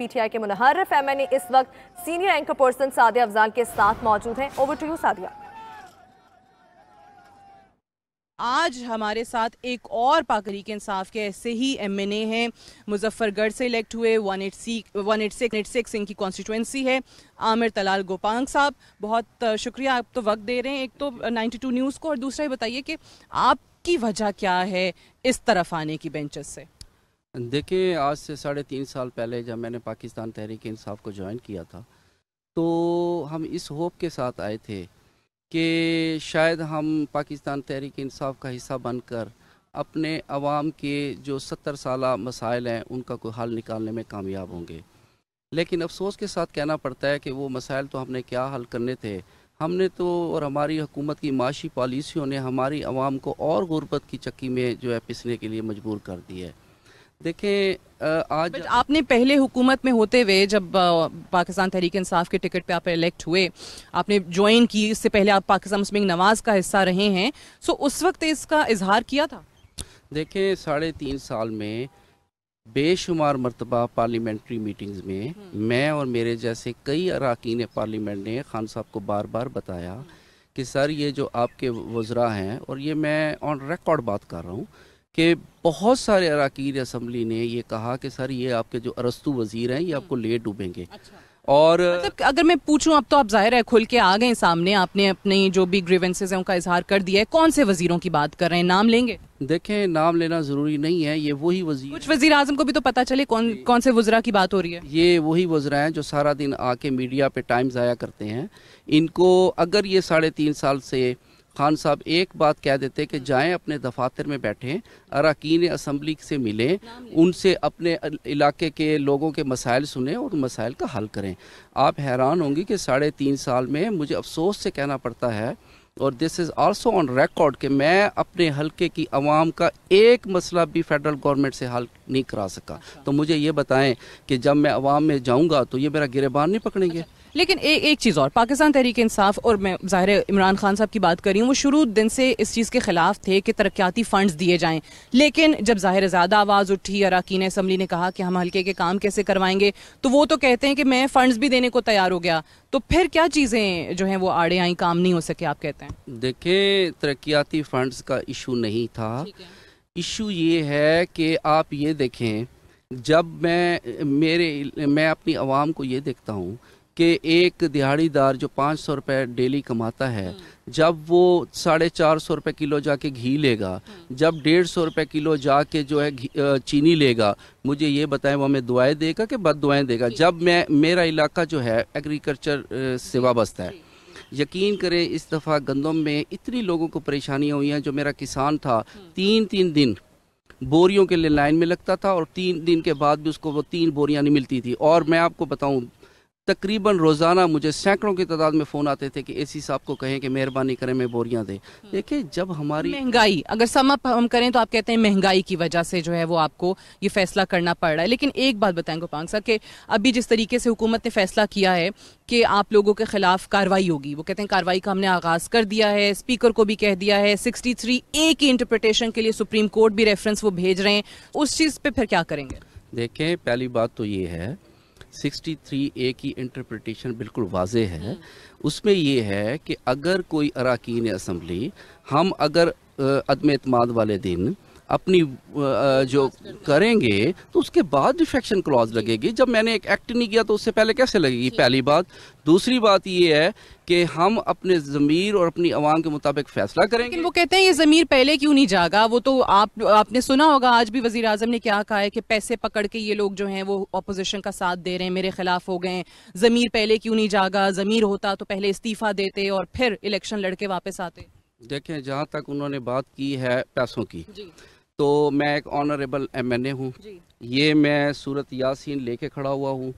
PTI के मुनहरफ M MNA इस वक्त senior anchor person Sadia Afzal के साथ मौजूद हैं ओवर टू यू सादिया आज हमारे साथ एक और पाकरी के इंसाफ के ऐसे ही एमएनए हैं मुजफ्फरगढ़ से इलेक्ट हुए one eight C one eight six eight six इनकी कॉन्स्टिट्यूंसी है आमिर तलाल गोपांग साहब बहुत शुक्रिया आप तो वक्त दे रहे हैं एक तो 92 न्यूज़ को और दूसरा ही बताइए कि आपकी वजह क्या है इस तरफ आने की बेंचेस से देखिए आज से साढ़े तीन साल पहले जब मैंने पाकिस्तान तहरीक इंसाफ को ज्वाइन किया था तो हम इस होप के साथ आए थे कि शायद हम पाकिस्तान तहरीक इंसाफ का हिस्सा बनकर अपने आवाम के जो सत्तर साल मसाइल हैं उनका कोई हल निकालने में कामयाब होंगे लेकिन अफसोस के साथ कहना पड़ता है कि वो मसाइल तो हमने क्या हल करने थे हमने तो और हमारी हुकूमत की माशी पॉलिसियों ने हमारी आवाम को और गुर्बत की चक्की में जो है पिसने के लिए मजबूर कर दी है देखें आज आपने पहले हुकूमत में होते हुए जब पाकिस्तान तहरीक इंसाफ के टिकट पे आप इलेक्ट हुए आपने ज्वाइन की इससे पहले आप पाकिस्तान मुस्लिम नवाज का हिस्सा रहे हैं सो उस वक्त इसका इजहार किया था देखें साढ़े तीन साल में बेशुमार मरतबा पार्लियामेंट्री मीटिंग्स में हम्म। मैं और मेरे जैसे कई अरकान पार्लियामेंट ने खान साहब को बार बार बताया हम्म। कि सर ये जो आपके वज्रा हैं और ये मैं ऑन रिकॉर्ड बात कर रहा हूँ कि बहुत सारे अरकान असम्बली ने ये कहा कि सर ये आपके जो अरस्तु वजीर हैं ये आपको हम्म। लेट डूबेंगे अच्छा। और मतलब अगर मैं पूछूं अब तो आप जाहिर है खुल के आ गए सामने आपने अपने जो भी ग्रीवेंसेज हैं उनका इजहार कर दिया है कौन से वजीरों की बात कर रहे हैं नाम लेंगे देखें नाम लेना जरूरी नहीं है ये वही वजीर कुछ वजीर आजम को भी तो पता चले कौन कौन से वजरा की बात हो रही है ये वही वजरा हैं जो सारा दिन आके मीडिया पे टाइम ज़ाया करते हैं इनको अगर ये साढ़े तीन साल से खान साहब एक बात कह देते कि जाएं अपने दफातर में बैठें अरकान असम्बली से मिलें उनसे अपने इलाके के लोगों के मसाइल सुने और मसाइल का हल करें आप हैरान होंगी कि साढ़े तीन साल में मुझे अफसोस से कहना पड़ता है और this is also on record कि मैं अपने हलके की आवाम का एक मसला भी फेडरल गवर्नमेंट से हल नहीं करा सका अच्छा। तो मुझे ये बताएं कि जब मैं आवाम में जाऊंगा तो ये मेरा गिरेबान नहीं पकड़ेंगे अच्छा। लेकिन ए, एक चीज़ और पाकिस्तान तहरीक इंसाफ और मैं ज़ाहिर इमरान खान साहब की बात कर रही हूँ वो शुरू दिन से इस चीज़ के खिलाफ थे कि तरक्याती फंड्स दिए जाएं लेकिन जब ज़ाहिर ज़्यादा आवाज़ उठी अरकान असम्बली ने कहा कि हम हल्के के काम कैसे करवाएंगे तो वो तो कहते हैं कि मैं फंड्स भी देने को तैयार हो गया तो फिर क्या चीज़ें जो हैं वो आड़े आई काम नहीं हो सके आप कहते हैं देखिए तरक्याती फंड का इशू नहीं था इशू ये है कि आप ये देखें जब मैं मेरे मैं अपनी आवाम को ये देखता हूँ कि एक दिहाड़ीदार जो पाँच सौ रुपये डेली कमाता है जब वो साढ़े चार सौ रुपये किलो जाके घी लेगा जब डेढ़ सौ रुपये किलो जाके जो है चीनी लेगा मुझे ये बताएं वो हमें दुआएं देगा कि बद दुआएं देगा जब मैं मेरा इलाका जो है एग्रीकल्चर से वाबस्ता है यकीन करें इस दफ़ा गंदम में इतनी लोगों को परेशानियाँ हुई हैं जो मेरा किसान था तीन तीन दिन बोरियों के लिए लाइन में लगता था और तीन दिन के बाद भी उसको वो तीन बोरियाँ नहीं मिलती थी और मैं आपको बताऊं तकरीबन रोज़ाना मुझे सैकड़ों की तादाद में फ़ोन आते थे कि एसी साहब को कहें कि मेहरबानी करें मैं बोरियां दे हम्म। देखिए जब हमारी महंगाई अगर सम हम करें तो आप कहते हैं महंगाई की वजह से जो है वो आपको ये फैसला करना पड़ रहा है लेकिन एक बात बताएं गोपांग साहब कि अभी जिस तरीके से हुकूमत ने फैसला किया है कि आप लोगों के खिलाफ कार्रवाई होगी वो कहते हैं कार्रवाई का हमने आगाज कर दिया है स्पीकर को भी कह दिया है थ्री ए की इंटरप्रिटेशन के लिए सुप्रीम कोर्ट भी रेफरेंस वो भेज रहे हैं उस चीज़ पे फिर क्या करेंगे देखें पहली बात तो ये है 63 ए की इंटरप्रटेशन बिल्कुल वाज है उसमें यह है कि अगर कोई अरकान असम्बली हम अगर अदम अतमाद वाले दिन अपनी जो करेंगे तो उसके बाद डिफेक्शन क्लॉज लगेगी जब मैंने एक एक्ट नहीं किया तो उससे पहले कैसे लगेगी पहली बात दूसरी बात ये है कि हम अपने ज़मीर और अपनी आवाम के मुताबिक फैसला करेंगे वो कहते हैं ये ज़मीर पहले क्यों नहीं जागा वो तो आप आपने सुना होगा आज भी वजीर अजम ने क्या कहा है कि पैसे पकड़ के ये लोग जो हैं वो अपोजिशन का साथ दे रहे हैं मेरे खिलाफ हो गए ज़मीर पहले क्यों नहीं जागा ज़मीर होता तो पहले इस्तीफ़ा देते और फिर इलेक्शन लड़के वापस आते देखें जहाँ तक उन्होंने बात की है पैसों की तो मैं एक ऑनरेबल एमएनए हूँ ये मैं सूरत यासीन लेके खड़ा हुआ हूँ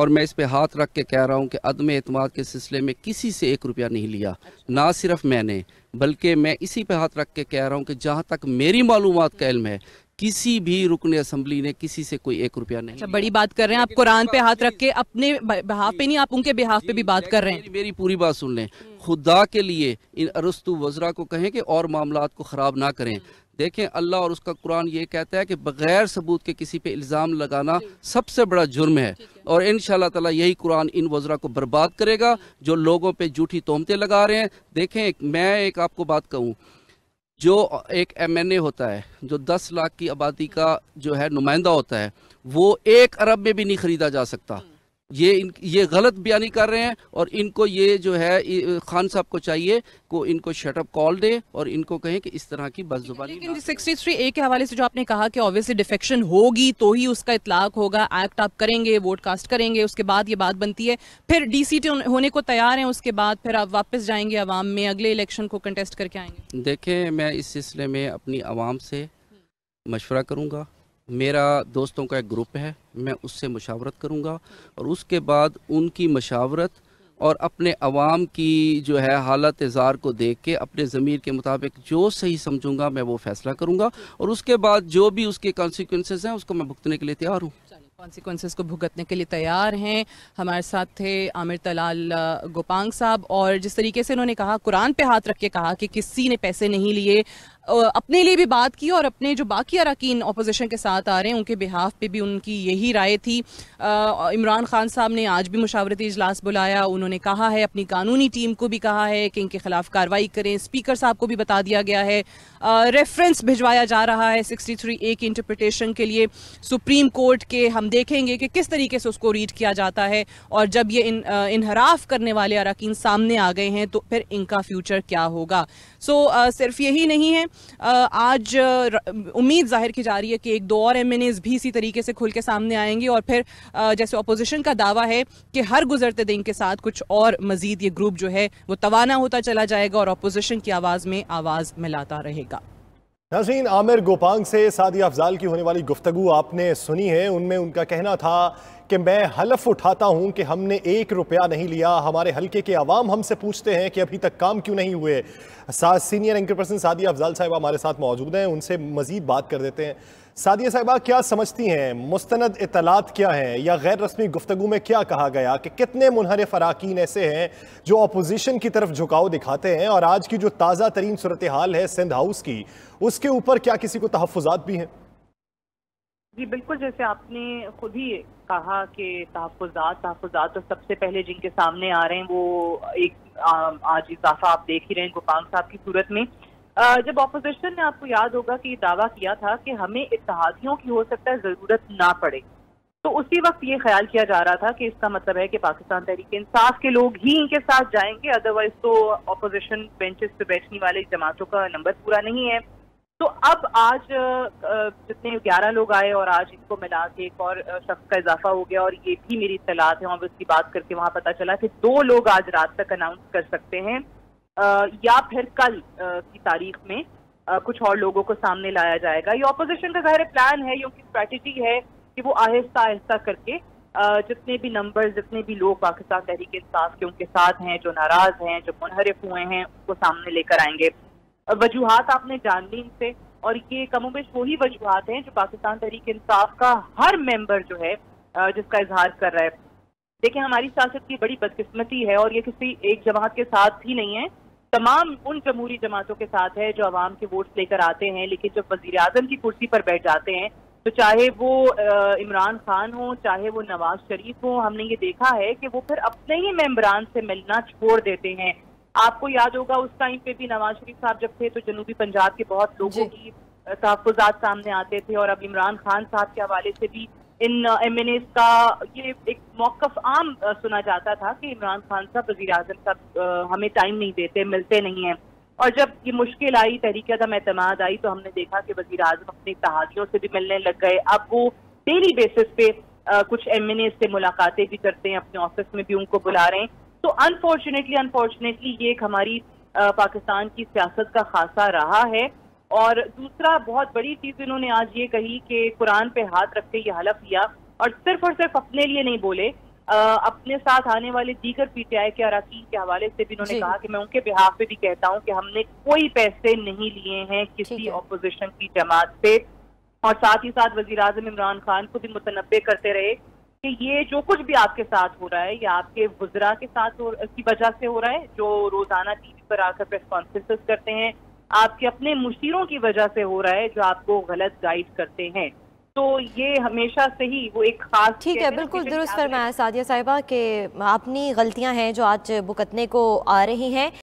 और मैं इस पे हाथ रख के कह रहा हूँ कि अदम अतमाद के सिलसिले में किसी से एक रुपया नहीं लिया अच्छा। ना सिर्फ मैंने बल्कि मैं इसी पे हाथ रख के कह रहा हूँ कि जहाँ तक मेरी मालूम का इलम है किसी भी रुकने असम्बली ने किसी से कोई एक रुपया नहीं अच्छा बड़ी बात कर रहे हैं आप कुरान पे हाथ रख के अपने बिहाफ पे नहीं आप उनके बिहाफ पे भी बात कर रहे हैं मेरी पूरी बात सुन लें हम्म। खुदा के लिए इन अरस्तु वजरा को कहें कि और मामला को ख़राब ना करें हम्म। देखें अल्लाह और उसका कुरान ये कहता है कि बग़ैर सबूत के किसी पे इल्ज़ाम लगाना सबसे बड़ा जुर्म है और इन ताला यही कुरान इन वज्रा को बर्बाद करेगा हम्म। जो लोगों पे झूठी तोहमतें लगा रहे हैं देखें मैं एक आपको बात कहूँ जो एक एमएनए होता है जो 10 लाख की आबादी का जो है नुमाइंदा होता है वो एक अरब में भी नहीं खरीदा जा सकता ये इन ये गलत बयानी कर रहे हैं और इनको ये जो है खान साहब को चाहिए को इनको शटअप कॉल दे और इनको कहें कि इस तरह की बदजुबानी लेकिन ए के हवाले से जो आपने कहा कि ऑब्वियसली डिफेक्शन होगी तो ही उसका इतलाक होगा एक्ट आप करेंगे वोट कास्ट करेंगे उसके बाद ये बात बनती है फिर डी होने को तैयार हैं उसके बाद फिर आप वापस जाएंगे अवाम में अगले इलेक्शन को कंटेस्ट करके आएंगे देखें मैं इस सिलसिले में अपनी आवाम से मशवरा करूँगा मेरा दोस्तों का एक ग्रुप है मैं उससे मशावरत करूँगा और उसके बाद उनकी मशावरत और अपने आवाम की जो है हालत इज़ार को देख के अपने ज़मीर के मुताबिक जो सही समझूंगा मैं वो फैसला करूँगा और उसके बाद जो भी उसके कॉन्सिक्वेंसेज हैं उसको मैं भुगतने के लिए तैयार हूँ कॉन्सिक्वेंसेज को भुगतने के लिए तैयार हैं हमारे साथ थे आमिर तलाल गोपांग साहब और जिस तरीके से उन्होंने कहा कुरान पे हाथ रख के कहा कि किसी ने पैसे नहीं लिए अपने लिए भी बात की और अपने जो बाकी अरकान अपोजिशन के साथ आ रहे हैं उनके बिहाफ पे भी उनकी यही राय थी इमरान खान साहब ने आज भी मुशावरती इजलास बुलाया उन्होंने कहा है अपनी कानूनी टीम को भी कहा है कि इनके खिलाफ कार्रवाई करें स्पीकर साहब को भी बता दिया गया है रेफरेंस भिजवाया जा रहा है सिक्सटी थ्री ए की इंटरप्रटेशन के लिए सुप्रीम कोर्ट के हम देखेंगे कि किस तरीके से उसको रीड किया जाता है और जब ये इनहराफ करने वाले अरकान सामने आ गए हैं तो फिर इनका फ्यूचर क्या होगा सो uh, सिर्फ यही नहीं है आज उम्मीद जाहिर की जा रही है कि एक दो और एम भी इसी तरीके से खुल के सामने आएंगे और फिर जैसे अपोजिशन का दावा है कि हर गुजरते दिन के साथ कुछ और मजीद ये ग्रुप जो है वो तवाना होता चला जाएगा और अपोजिशन की आवाज़ में आवाज़ मिलाता रहेगा नाजीन आमिर गोपांग से सादी अफजाल की होने वाली गुफ्तु आपने सुनी है उनमें उनका कहना था कि मैं हलफ उठाता हूं कि हमने एक रुपया नहीं लिया हमारे हल्के के आवाम हमसे पूछते हैं कि अभी तक काम क्यों नहीं हुए सीनियर एंकर पर्सन सादी अफजाल साहब हमारे साथ मौजूद हैं उनसे मजीद बात कर देते हैं सादिया साहिबा क्या समझती हैं मुस्तंद इतलात क्या है या गैर रस्मी गुफ्तु में क्या कहा गया कि कितने मुनहर फराकिन ऐसे हैं जो अपोजिशन की तरफ झुकाव दिखाते हैं और आज की जो ताज़ा तरीन सूरत हाल है सिंध हाउस की उसके ऊपर क्या किसी को तहफात भी हैं जी बिल्कुल जैसे आपने खुद ही कहा कि तहफात तहफात तो सबसे पहले जिनके सामने आ रहे हैं वो एक आज इजाफा आप देख ही रहे हैं गोपांग साहब की सूरत में जब ऑपोजिशन ने आपको याद होगा कि दावा किया था कि हमें इतिहादियों की हो सकता है ज़रूरत ना पड़े तो उसी वक्त ये ख्याल किया जा रहा था कि इसका मतलब है कि पाकिस्तान तहरीक इंसाफ के लोग ही इनके साथ जाएंगे अदरवाइज तो ऑपोजिशन बेंचेस पे बैठने वाले जमातों का नंबर पूरा नहीं है तो अब आज जितने ग्यारह लोग आए और आज इनको मिला के एक और शख्स का इजाफा हो गया और ये भी मेरी इतलात है और उसकी बात करके वहाँ पता चला कि दो लोग आज रात तक अनाउंस कर सकते हैं या फिर कल की तारीख में कुछ और लोगों को सामने लाया जाएगा ये ऑपोजिशन का जाहिर प्लान है ये उनकी स्ट्रैटेजी है कि वो आहिस्ता आहिस्ता करके जितने भी नंबर जितने भी लोग पाकिस्तान तहरीक इंसाफ के उनके साथ हैं जो नाराज हैं जो मुनहरफ हुए हैं उनको सामने लेकर आएंगे वजूहत आपने जान ली इनसे और ये कमोबेश वही वजूहत हैं जो पाकिस्तान तहरीक इंसाफ का हर मेंबर जो है जिसका इजहार कर रहा है देखिए हमारी सियासत की बड़ी बदकिस्मती है और ये किसी एक जमात के साथ ही नहीं है तमाम उन जमहूरी जमातों के साथ है जो आवाम के वोट्स लेकर आते हैं लेकिन जब वजीर अजम की कुर्सी पर बैठ जाते हैं तो चाहे वो इमरान खान हो चाहे वो नवाज शरीफ हो हमने ये देखा है कि वो फिर अपने ही मेम्बरान से मिलना छोड़ देते हैं आपको याद होगा उस टाइम पे भी नवाज शरीफ साहब जब थे तो जनूबी पंजाब के बहुत लोगों की तहफात सामने आते थे और अब इमरान खान साहब के हवाले से भी इन एम एन एज का ये एक मौकफ आम uh, सुना जाता था कि इमरान खान साहब वजीर अजम साहब uh, हमें टाइम नहीं देते मिलते नहीं हैं और जब ये मुश्किल आई तहरीक अदम अतमाद आई तो हमने देखा कि वजीर अजम अपने इतिहादियों से भी मिलने लग गए अब वो डेली बेसिस पे आ, uh, कुछ एम एन एज से मुलाकातें भी करते हैं अपने ऑफिस में भी उनको बुला रहे हैं तो अनफॉर्चुनेटली अनफॉर्चुनेटली ये एक हमारी आ, पाकिस्तान की सियासत का खासा रहा है और दूसरा बहुत बड़ी चीज इन्होंने आज ये कही कि कुरान पे हाथ रख के ये हलफ लिया और सिर्फ और सिर्फ अपने लिए नहीं बोले आ, अपने साथ आने वाले दीगर पीटीआई के अरकान के हवाले से भी इन्होंने कहा कि मैं उनके बिहाफ पे भी कहता हूँ कि हमने कोई पैसे नहीं लिए हैं किसी ऑपोजिशन की जमात से और साथ ही साथ वजीर अजम इमरान खान को भी मुतनबे करते रहे कि ये जो कुछ भी आपके साथ हो रहा है या आपके गुजरा के साथ की वजह से हो रहा है जो रोजाना टीवी पर आकर प्रेस कॉन्फ्रेंसेस करते हैं आपके अपने मुशीरों की वजह से हो रहा है जो आपको गलत गाइड करते हैं तो ये हमेशा से ही वो एक खास ठीक है बिल्कुल दुरुस्त फरमाया सादिया साहिबा के अपनी गलतियां हैं जो आज भुगतने को आ रही हैं